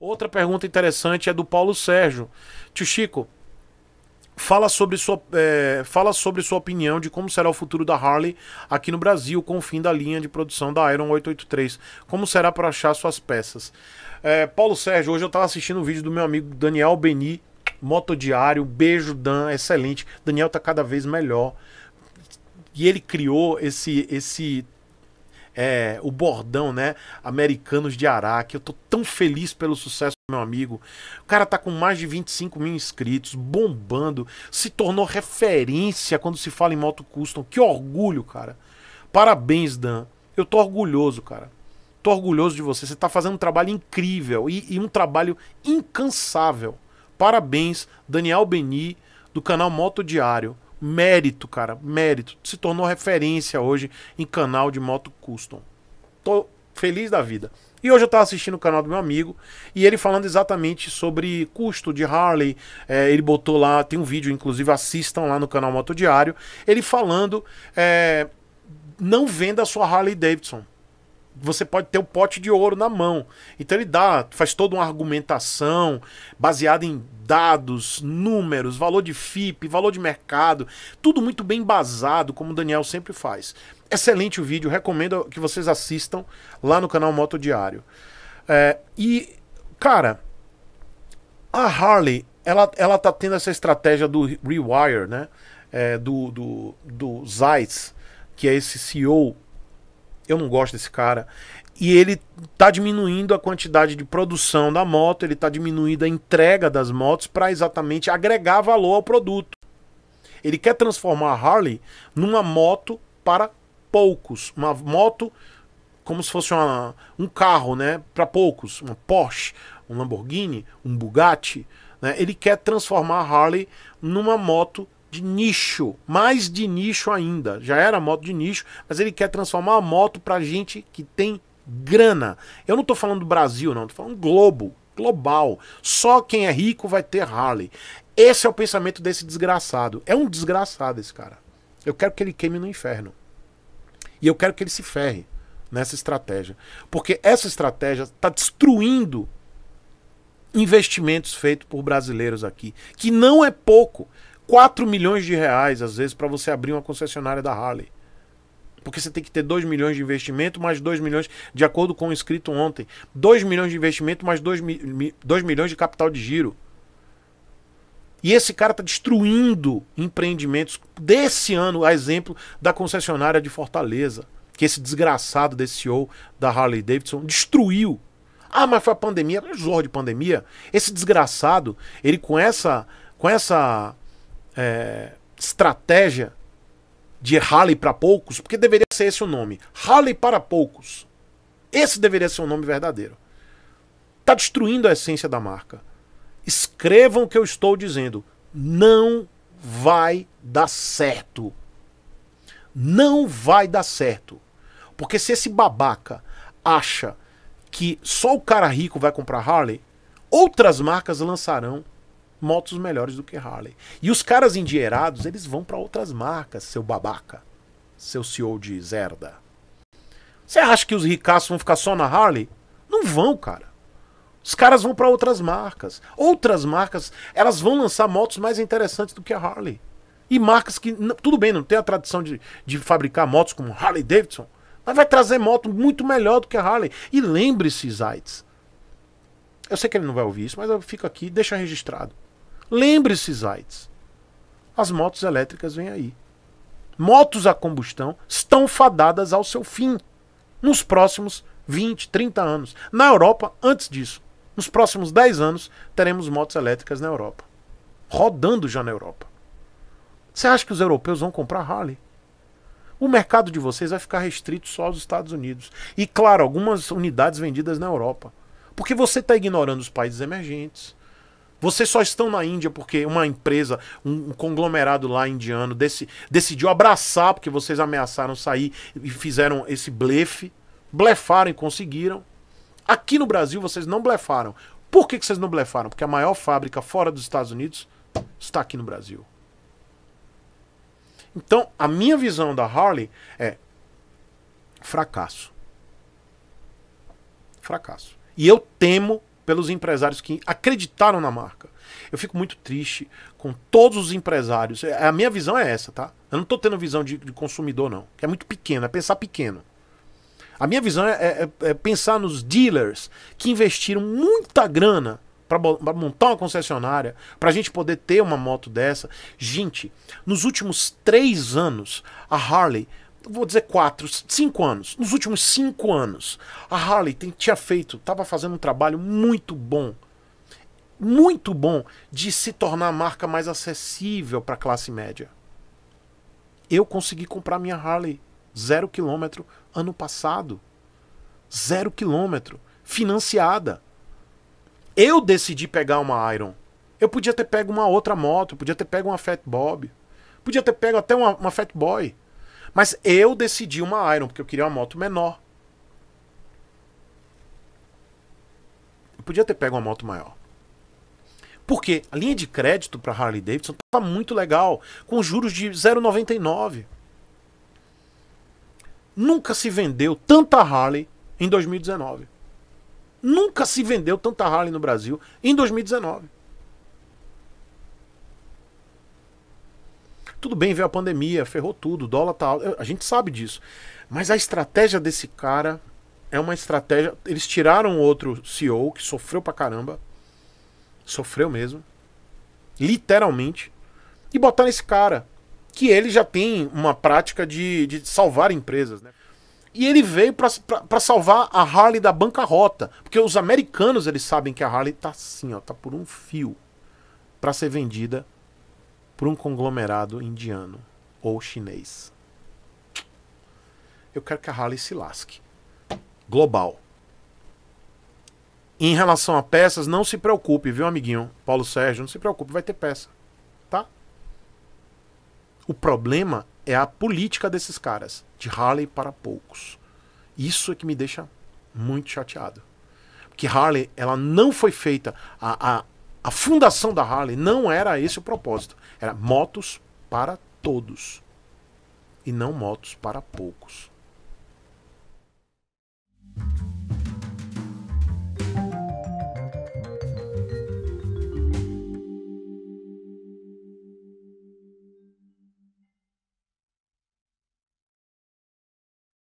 Outra pergunta interessante é do Paulo Sérgio. Tio Chico, fala sobre sua, é, fala sobre sua opinião de como será o futuro da Harley aqui no Brasil com o fim da linha de produção da Iron 883. Como será para achar suas peças? É, Paulo Sérgio, hoje eu estava assistindo um vídeo do meu amigo Daniel Beni, Motodiário. Beijo, Dan, excelente. Daniel está cada vez melhor. E ele criou esse, esse é, o bordão, né? Americanos de Araque. Eu tô tão feliz pelo sucesso do meu amigo. O cara tá com mais de 25 mil inscritos, bombando, se tornou referência quando se fala em moto custom. Que orgulho, cara. Parabéns, Dan. Eu tô orgulhoso, cara. Tô orgulhoso de você. Você tá fazendo um trabalho incrível e, e um trabalho incansável. Parabéns, Daniel Beni, do canal Moto Diário. Mérito, cara, mérito. Se tornou referência hoje em canal de moto custom. Tô feliz da vida. E hoje eu estava assistindo o canal do meu amigo e ele falando exatamente sobre custo de Harley. É, ele botou lá, tem um vídeo, inclusive assistam lá no canal Moto Diário. Ele falando: é, não venda a sua Harley Davidson você pode ter o pote de ouro na mão. Então ele dá, faz toda uma argumentação baseada em dados, números, valor de FIP, valor de mercado, tudo muito bem basado, como o Daniel sempre faz. Excelente o vídeo, recomendo que vocês assistam lá no canal Moto Diário. É, e, cara, a Harley, ela, ela tá tendo essa estratégia do rewire, né? É, do, do, do Zeiss, que é esse CEO eu não gosto desse cara. E ele tá diminuindo a quantidade de produção da moto, ele tá diminuindo a entrega das motos para exatamente agregar valor ao produto. Ele quer transformar a Harley numa moto para poucos, uma moto como se fosse uma, um carro, né, para poucos, uma Porsche, um Lamborghini, um Bugatti, né? Ele quer transformar a Harley numa moto de nicho, mais de nicho ainda. Já era moto de nicho, mas ele quer transformar a moto para gente que tem grana. Eu não estou falando do Brasil, não, estou falando globo, global. Só quem é rico vai ter Harley. Esse é o pensamento desse desgraçado. É um desgraçado esse cara. Eu quero que ele queime no inferno. E eu quero que ele se ferre nessa estratégia. Porque essa estratégia está destruindo investimentos feitos por brasileiros aqui, que não é pouco. 4 milhões de reais, às vezes, para você abrir uma concessionária da Harley. Porque você tem que ter 2 milhões de investimento, mais 2 milhões, de acordo com o escrito ontem. 2 milhões de investimento, mais 2, mi, 2 milhões de capital de giro. E esse cara está destruindo empreendimentos desse ano, a exemplo da concessionária de Fortaleza. Que esse desgraçado desse CEO da Harley Davidson destruiu. Ah, mas foi a pandemia, zorro de pandemia. Esse desgraçado, ele com essa, com essa é, estratégia de rally para poucos, porque deveria ser esse o nome. Rally para poucos. Esse deveria ser o nome verdadeiro. Está destruindo a essência da marca. Escrevam o que eu estou dizendo. Não vai dar certo. Não vai dar certo. Porque se esse babaca acha que só o cara rico vai comprar Harley, outras marcas lançarão motos melhores do que Harley. E os caras endinheirados, eles vão para outras marcas, seu babaca, seu CEO de Zerda. Você acha que os ricaços vão ficar só na Harley? Não vão, cara. Os caras vão para outras marcas. Outras marcas, elas vão lançar motos mais interessantes do que a Harley. E marcas que, tudo bem, não tem a tradição de, de fabricar motos como Harley Davidson, mas vai trazer moto muito melhor do que a Harley. E lembre-se, Zaitz. Eu sei que ele não vai ouvir isso, mas eu fico aqui, deixa registrado. Lembre-se, Zaitz, as motos elétricas vêm aí. Motos a combustão estão fadadas ao seu fim nos próximos 20, 30 anos. Na Europa, antes disso, nos próximos 10 anos, teremos motos elétricas na Europa. Rodando já na Europa. Você acha que os europeus vão comprar Harley? O mercado de vocês vai ficar restrito só aos Estados Unidos. E, claro, algumas unidades vendidas na Europa. Porque você está ignorando os países emergentes, vocês só estão na Índia porque uma empresa, um, um conglomerado lá indiano decidiu abraçar porque vocês ameaçaram sair e fizeram esse blefe. Blefaram e conseguiram. Aqui no Brasil vocês não blefaram. Por que, que vocês não blefaram? Porque a maior fábrica fora dos Estados Unidos está aqui no Brasil. Então, a minha visão da Harley é fracasso. Fracasso. E eu temo pelos empresários que acreditaram na marca. Eu fico muito triste com todos os empresários. É, a minha visão é essa, tá? Eu não tô tendo visão de, de consumidor, não. Que é muito pequeno, é pensar pequeno. A minha visão é, é, é, é pensar nos dealers que investiram muita grana para montar uma concessionária, para a gente poder ter uma moto dessa. Gente, nos últimos três anos, a Harley vou dizer quatro, cinco anos, nos últimos cinco anos, a Harley tem, tinha feito, estava fazendo um trabalho muito bom, muito bom, de se tornar a marca mais acessível para a classe média. Eu consegui comprar minha Harley zero quilômetro ano passado. Zero quilômetro. Financiada. Eu decidi pegar uma Iron. Eu podia ter pego uma outra moto, podia ter pego uma Fat Bob, podia ter pego até uma, uma Fat Boy. Mas eu decidi uma Iron, porque eu queria uma moto menor. Eu podia ter pego uma moto maior. Porque a linha de crédito para Harley Davidson estava muito legal, com juros de 0,99. Nunca se vendeu tanta Harley em 2019. Nunca se vendeu tanta Harley no Brasil em 2019. Tudo bem, veio a pandemia, ferrou tudo, dólar tá alto, a gente sabe disso. Mas a estratégia desse cara é uma estratégia. Eles tiraram outro CEO que sofreu pra caramba. Sofreu mesmo. Literalmente. E botaram esse cara. Que ele já tem uma prática de, de salvar empresas, né? E ele veio para salvar a Harley da bancarrota. Porque os americanos, eles sabem que a Harley tá assim, ó, tá por um fio para ser vendida por um conglomerado indiano ou chinês. Eu quero que a Harley se lasque. Global. Em relação a peças, não se preocupe, viu, amiguinho? Paulo Sérgio, não se preocupe, vai ter peça. Tá? O problema é a política desses caras, de Harley para poucos. Isso é que me deixa muito chateado. Porque Harley, ela não foi feita. A, a, a fundação da Harley não era esse o propósito. Era motos para todos. E não motos para poucos.